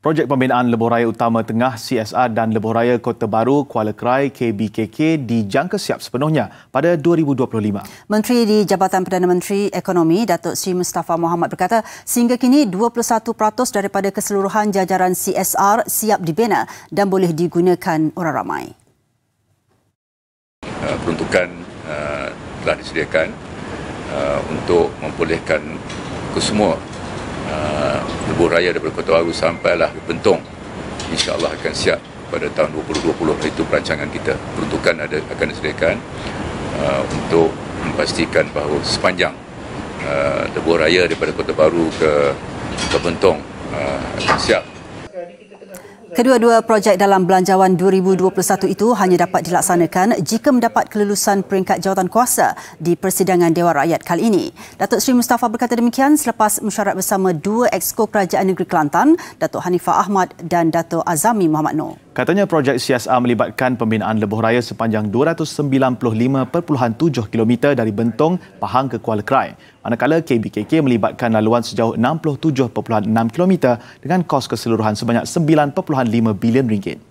Projek pembinaan Lebuh Raya Utama Tengah CSR dan Lebuh Raya Kota Baru Kuala Kerai KBKK dijangka siap sepenuhnya pada 2025. Menteri di Jabatan Perdana Menteri Ekonomi Datuk Sri Mustafa Muhammad berkata sehingga kini 21% daripada keseluruhan jajaran CSR siap dibina dan boleh digunakan orang ramai. Uh, peruntukan uh, telah disediakan uh, untuk membolehkan kesemua Kebun Raya daripada Kota Baru sampailah ke Bentong. Allah akan siap pada tahun 2020. Itu perancangan kita. Peruntukan ada, akan disediakan uh, untuk memastikan bahawa sepanjang uh, Tebuah Raya daripada Kota Baru ke, ke Bentong uh, akan siap. Kedua-dua projek dalam belanjawan 2021 itu hanya dapat dilaksanakan jika mendapat kelulusan peringkat jawatan kuasa di Persidangan Dewan Rakyat kali ini. Datuk Seri Mustafa berkata demikian selepas mesyuarat bersama dua ex exco Kerajaan Negeri Kelantan, Datuk Hanifah Ahmad dan Datuk Azami Muhammad Noor. Katanya projek CSR melibatkan pembinaan lebuh raya sepanjang 295.7 km dari Bentong, Pahang ke Kuala Krai. Manakala KBKK melibatkan laluan sejauh 67.6 km dengan kos keseluruhan sebanyak 9.5 bilion ringgit.